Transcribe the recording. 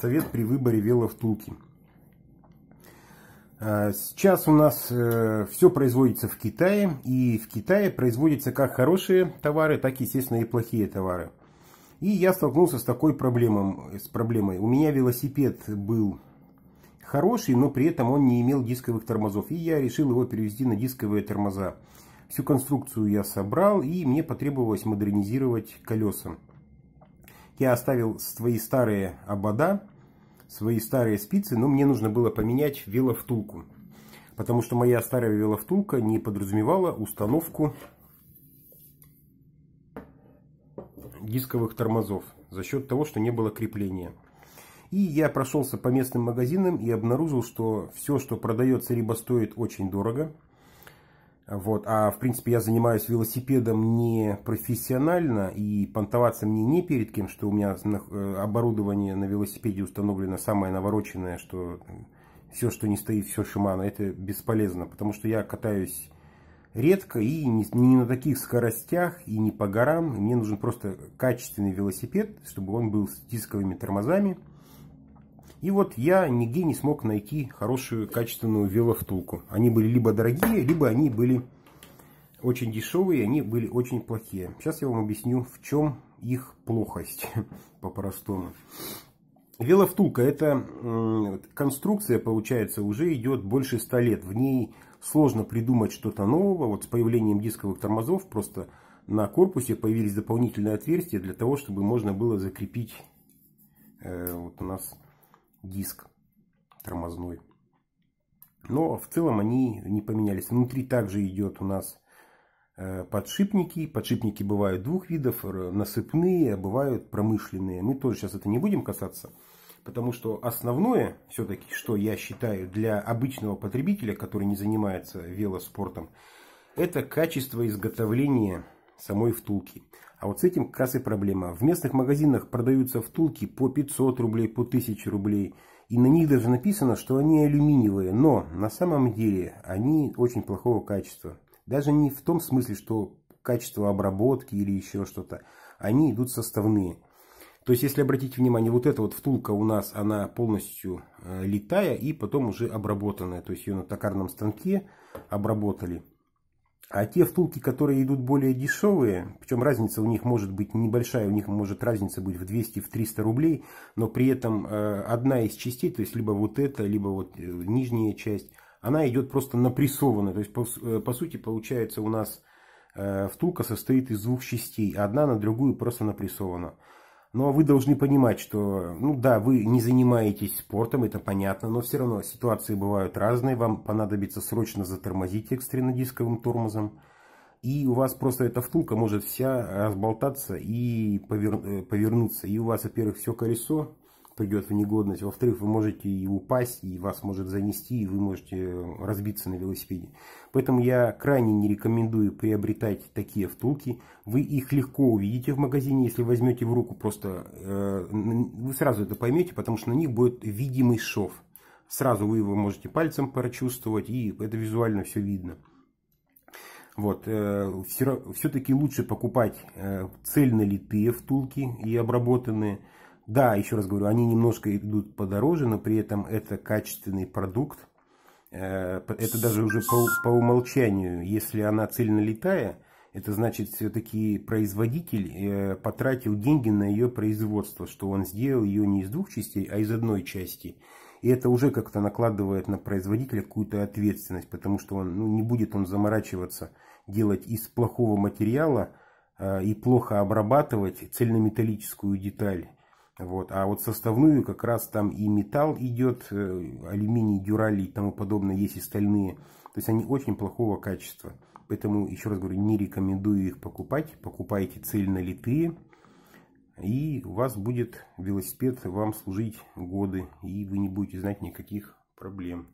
Совет при выборе веловтулки. А, сейчас у нас э, все производится в Китае, и в Китае производятся как хорошие товары, так, естественно, и плохие товары. И я столкнулся с такой проблемой. Э, с проблемой. У меня велосипед был хороший, но при этом он не имел дисковых тормозов, и я решил его перевести на дисковые тормоза. Всю конструкцию я собрал, и мне потребовалось модернизировать колеса. Я оставил свои старые обода, свои старые спицы, но мне нужно было поменять веловтулку. Потому что моя старая веловтулка не подразумевала установку дисковых тормозов за счет того, что не было крепления. И я прошелся по местным магазинам и обнаружил, что все, что продается, либо стоит очень дорого – вот, а в принципе я занимаюсь велосипедом не профессионально и понтоваться мне не перед кем, что у меня э, оборудование на велосипеде установлено самое навороченное, что все, что не стоит, все Шимана, это бесполезно, потому что я катаюсь редко и не, не на таких скоростях и не по горам, мне нужен просто качественный велосипед, чтобы он был с дисковыми тормозами, и вот я нигде не смог найти хорошую качественную веловтулку. Они были либо дорогие, либо они были очень дешевые, они были очень плохие. Сейчас я вам объясню, в чем их плохость по-простому. Веловтулка – это конструкция, получается, уже идет больше ста лет. В ней сложно придумать что-то нового. Вот с появлением дисковых тормозов просто на корпусе появились дополнительные отверстия для того, чтобы можно было закрепить э, вот у нас диск тормозной. Но в целом они не поменялись. Внутри также идет у нас э, подшипники. Подшипники бывают двух видов. Насыпные, а бывают промышленные. Мы тоже сейчас это не будем касаться. Потому что основное, все-таки, что я считаю для обычного потребителя, который не занимается велоспортом, это качество изготовления самой втулки. А вот с этим как раз и проблема. В местных магазинах продаются втулки по 500 рублей, по 1000 рублей. И на них даже написано, что они алюминиевые, но на самом деле они очень плохого качества. Даже не в том смысле, что качество обработки или еще что-то. Они идут составные. То есть, если обратить внимание, вот эта вот втулка у нас, она полностью э, литая и потом уже обработанная. То есть, ее на токарном станке обработали. А те втулки, которые идут более дешевые, причем разница у них может быть небольшая, у них может разница быть в 200-300 в рублей, но при этом э, одна из частей, то есть либо вот эта, либо вот э, нижняя часть, она идет просто напрессована. То есть по, э, по сути получается у нас втулка состоит из двух частей, одна на другую просто напрессована. Но вы должны понимать, что, ну да, вы не занимаетесь спортом, это понятно, но все равно ситуации бывают разные. Вам понадобится срочно затормозить экстренно-дисковым тормозом. И у вас просто эта втулка может вся разболтаться и повер... Э, повернуться. И у вас, во-первых, все колесо придет в негодность. Во-вторых, вы можете и упасть, и вас может занести, и вы можете э, разбиться на велосипеде. Поэтому я крайне не рекомендую приобретать такие втулки. Вы их легко увидите в магазине, если возьмете в руку, просто э, вы сразу это поймете, потому что на них будет видимый шов. Сразу вы его можете пальцем прочувствовать, и это визуально все видно. Вот, э, все-таки лучше покупать э, цельно литые втулки и обработанные, да, еще раз говорю, они немножко идут подороже, но при этом это качественный продукт. Э, это даже уже по, по умолчанию, если она цельнолитая, это значит все-таки производитель э, потратил деньги на ее производство, что он сделал ее не из двух частей, а из одной части. И это уже как-то накладывает на производителя какую-то ответственность, потому что он, ну, не будет он заморачиваться делать из плохого материала э, и плохо обрабатывать цельнометаллическую деталь. Вот. А вот составную как раз там и металл идет, э, алюминий, дюралий и тому подобное, есть и стальные. То есть они очень плохого качества. Поэтому, еще раз говорю, не рекомендую их покупать. Покупайте цельно литые. И у вас будет велосипед вам служить годы. И вы не будете знать никаких проблем.